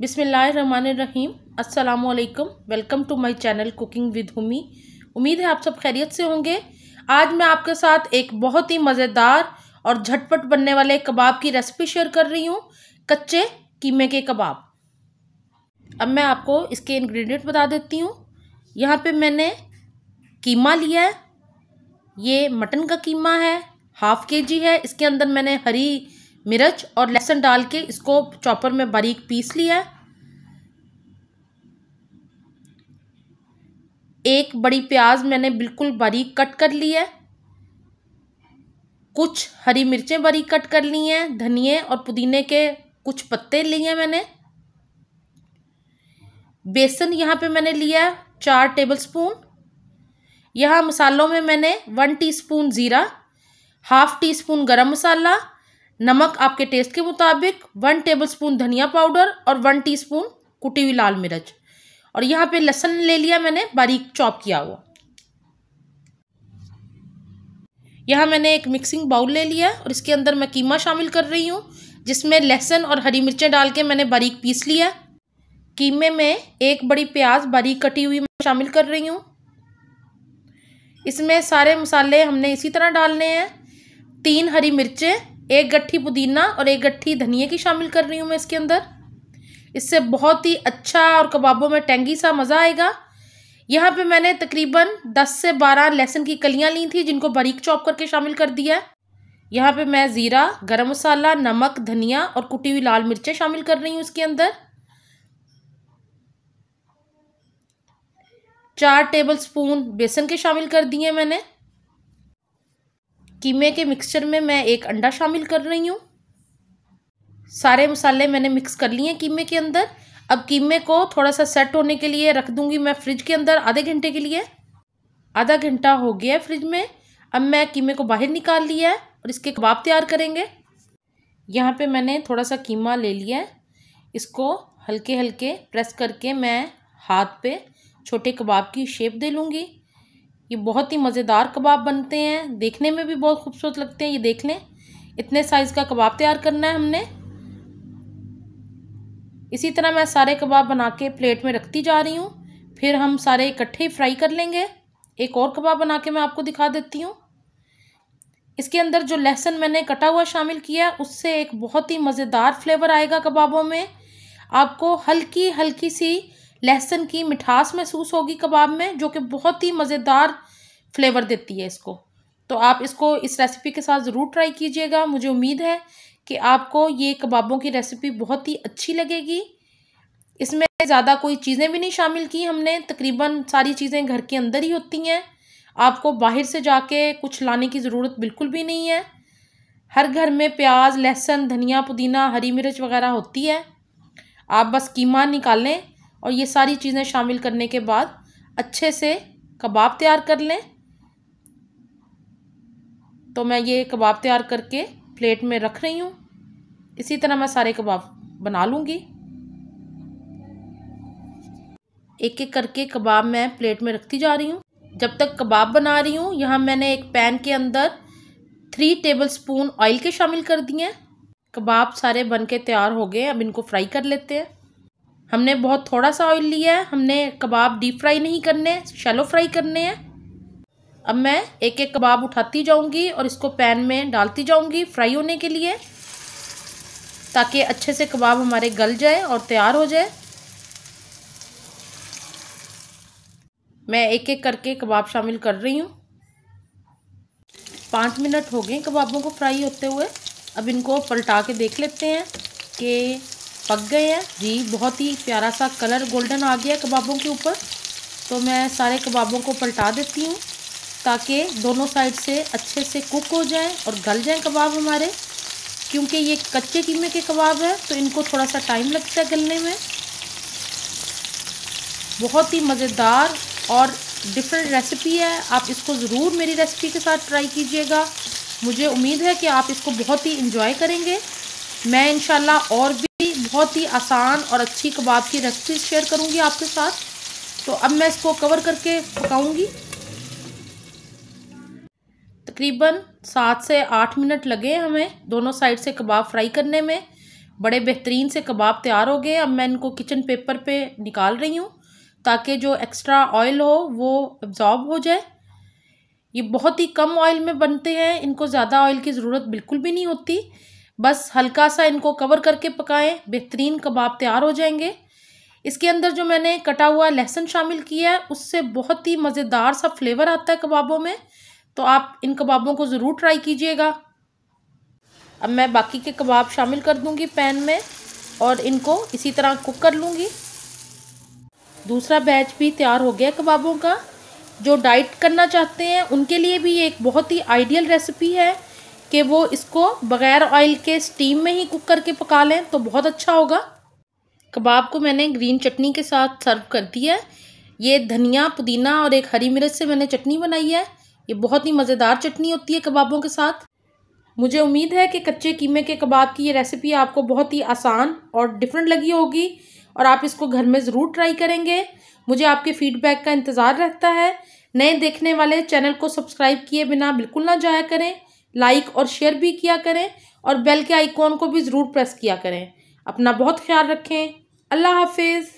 बिसमीम अल्लाम welcome to my channel cooking with Humi उम्मीद है आप सब खैरियत से होंगे आज मैं आपके साथ एक बहुत ही मज़ेदार और झटपट बनने वाले कबाब की रेसिपी शेयर कर रही हूँ कच्चे कीमे के कबाब अब मैं आपको इसके इंग्रेडिएंट बता देती हूँ यहाँ पे मैंने कीमा लिया है ये मटन का कीमा है हाफ़ के जी है इसके अंदर मैंने हरी मिर्च और लहसुन डाल के इसको चॉपर में बारीक पीस लिया एक बड़ी प्याज मैंने बिल्कुल बारीक कट कर ली है कुछ हरी मिर्चें बारीक कट कर ली हैं धनिए और पुदीने के कुछ पत्ते लिए हैं मैंने बेसन यहाँ पे मैंने लिया चार टेबलस्पून यहाँ मसालों में मैंने वन टीस्पून ज़ीरा हाफ़ टी स्पून गर्म मसाला नमक आपके टेस्ट के मुताबिक वन टेबलस्पून धनिया पाउडर और वन टीस्पून कुटी हुई लाल मिर्च और यहाँ पे लहसन ले लिया मैंने बारीक चॉप किया हुआ यहाँ मैंने एक मिक्सिंग बाउल ले लिया और इसके अंदर मैं कीमा शामिल कर रही हूँ जिसमें लहसुन और हरी मिर्चें डाल के मैंने बारीक पीस लिया कीमे में एक बड़ी प्याज बारीक कटी हुई मैं शामिल कर रही हूँ इसमें सारे मसाले हमने इसी तरह डालने हैं तीन हरी मिर्चें एक गट्ठी पुदीना और एक गट्ठी धनिया की शामिल कर रही हूँ मैं इसके अंदर इससे बहुत ही अच्छा और कबाबों में टेंगी सा मज़ा आएगा यहाँ पे मैंने तकरीबन 10 से 12 लहसुन की कलियाँ ली थी जिनको बारीक चॉप करके शामिल कर दिया है यहाँ पे मैं ज़ीरा गरम मसाला नमक धनिया और कुटी हुई लाल मिर्चें शामिल कर रही हूँ इसके अंदर चार टेबल स्पून बेसन के शामिल कर दिए मैंने कीमे के मिक्सचर में मैं एक अंडा शामिल कर रही हूँ सारे मसाले मैंने मिक्स कर लिए हैं कीमे के अंदर अब कीमे को थोड़ा सा सेट होने के लिए रख दूँगी मैं फ्रिज के अंदर आधे घंटे के लिए आधा घंटा हो गया फ्रिज में अब मैं कीमे को बाहर निकाल लिया है और इसके कबाब तैयार करेंगे यहाँ पे मैंने थोड़ा सा कीमा ले लिया है इसको हल्के हल्के प्रेस करके मैं हाथ पे छोटे कबाब की शेप दे लूँगी ये बहुत ही मज़ेदार कबाब बनते हैं देखने में भी बहुत खूबसूरत लगते हैं ये देख लें इतने साइज़ का कबाब तैयार करना है हमने इसी तरह मैं सारे कबाब बना के प्लेट में रखती जा रही हूँ फिर हम सारे इकट्ठे फ्राई कर लेंगे एक और कबाब बना के मैं आपको दिखा देती हूँ इसके अंदर जो लहसुन मैंने कटा हुआ शामिल किया उससे एक बहुत ही मज़ेदार फ्लेवर आएगा कबाबों में आपको हल्की हल्की सी लहसुन की मिठास महसूस होगी कबाब में जो कि बहुत ही मज़ेदार फ्लेवर देती है इसको तो आप इसको इस रेसिपी के साथ ज़रूर ट्राई कीजिएगा मुझे उम्मीद है कि आपको ये कबाबों की रेसिपी बहुत ही अच्छी लगेगी इसमें ज़्यादा कोई चीज़ें भी नहीं शामिल की हमने तकरीबन सारी चीज़ें घर के अंदर ही होती हैं आपको बाहर से जाके कुछ लाने की ज़रूरत बिल्कुल भी नहीं है हर घर में प्याज लहसुन धनिया पुदीना हरी मिर्च वगैरह होती है आप बस कीमा निकालें और ये सारी चीज़ें शामिल करने के बाद अच्छे से कबाब तैयार कर लें तो मैं ये कबाब तैयार करके प्लेट में रख रही हूँ इसी तरह मैं सारे कबाब बना लूँगी एक एक करके कबाब मैं प्लेट में रखती जा रही हूँ जब तक कबाब बना रही हूँ यहाँ मैंने एक पैन के अंदर थ्री टेबल स्पून ऑयल के शामिल कर दिए हैं कबाब सारे बन के तैयार हो गए अब इनको फ्राई कर लेते हैं हमने बहुत थोड़ा सा ऑयल लिया है हमने कबाब डीप फ्राई नहीं करने हैं शैलो फ्राई करने हैं अब मैं एक एक कबाब उठाती जाऊंगी और इसको पैन में डालती जाऊंगी फ्राई होने के लिए ताकि अच्छे से कबाब हमारे गल जाए और तैयार हो जाए मैं एक एक करके कबाब शामिल कर रही हूँ पाँच मिनट हो गए कबाबों को फ्राई होते हुए अब इनको पलटा के देख लेते हैं कि पक गए हैं जी बहुत ही प्यारा सा कलर गोल्डन आ गया कबाबों के ऊपर तो मैं सारे कबाबों को पलटा देती हूँ ताकि दोनों साइड से अच्छे से कुक हो जाएं और गल जाएं कबाब हमारे क्योंकि ये कच्चे कीमे के कबाब हैं तो इनको थोड़ा सा टाइम लगता है गलने में बहुत ही मज़ेदार और डिफरेंट रेसिपी है आप इसको ज़रूर मेरी रेसिपी के साथ ट्राई कीजिएगा मुझे उम्मीद है कि आप इसको बहुत ही इन्जॉय करेंगे मैं इन और भी बहुत ही आसान और अच्छी कबाब की रेसिपी शेयर करूँगी आपके साथ तो अब मैं इसको कवर करके पकाऊंगी तकरीबन सात से आठ मिनट लगे हमें दोनों साइड से कबाब फ्राई करने में बड़े बेहतरीन से कबाब तैयार हो गए अब मैं इनको किचन पेपर पे निकाल रही हूँ ताकि जो एक्स्ट्रा ऑयल हो वो एब्ज़ॉर्ब हो जाए ये बहुत ही कम ऑयल में बनते हैं इनको ज़्यादा ऑयल की ज़रूरत बिल्कुल भी नहीं होती बस हल्का सा इनको कवर करके पकाएं बेहतरीन कबाब तैयार हो जाएंगे इसके अंदर जो मैंने कटा हुआ लहसुन शामिल किया है उससे बहुत ही मज़ेदार सा फ्लेवर आता है कबाबों में तो आप इन कबाबों को ज़रूर ट्राई कीजिएगा अब मैं बाकी के कबाब शामिल कर दूंगी पैन में और इनको इसी तरह कुक कर लूँगी दूसरा बैच भी तैयार हो गया कबाबों का जो डाइट करना चाहते हैं उनके लिए भी एक बहुत ही आइडियल रेसिपी है कि वो इसको बग़ैर ऑयल के स्टीम में ही कुक करके पका लें तो बहुत अच्छा होगा कबाब को मैंने ग्रीन चटनी के साथ सर्व कर दिया है ये धनिया पुदीना और एक हरी मिर्च से मैंने चटनी बनाई है ये बहुत ही मज़ेदार चटनी होती है कबाबों के साथ मुझे उम्मीद है कि कच्चे कीमे के कबाब की ये रेसिपी आपको बहुत ही आसान और डिफरेंट लगी होगी और आप इसको घर में ज़रूर ट्राई करेंगे मुझे आपके फीडबैक का इंतज़ार रहता है नए देखने वाले चैनल को सब्सक्राइब किए बिना बिल्कुल ना जाया करें लाइक और शेयर भी किया करें और बेल के आइकॉन को भी ज़रूर प्रेस किया करें अपना बहुत ख्याल रखें अल्लाह हाफिज़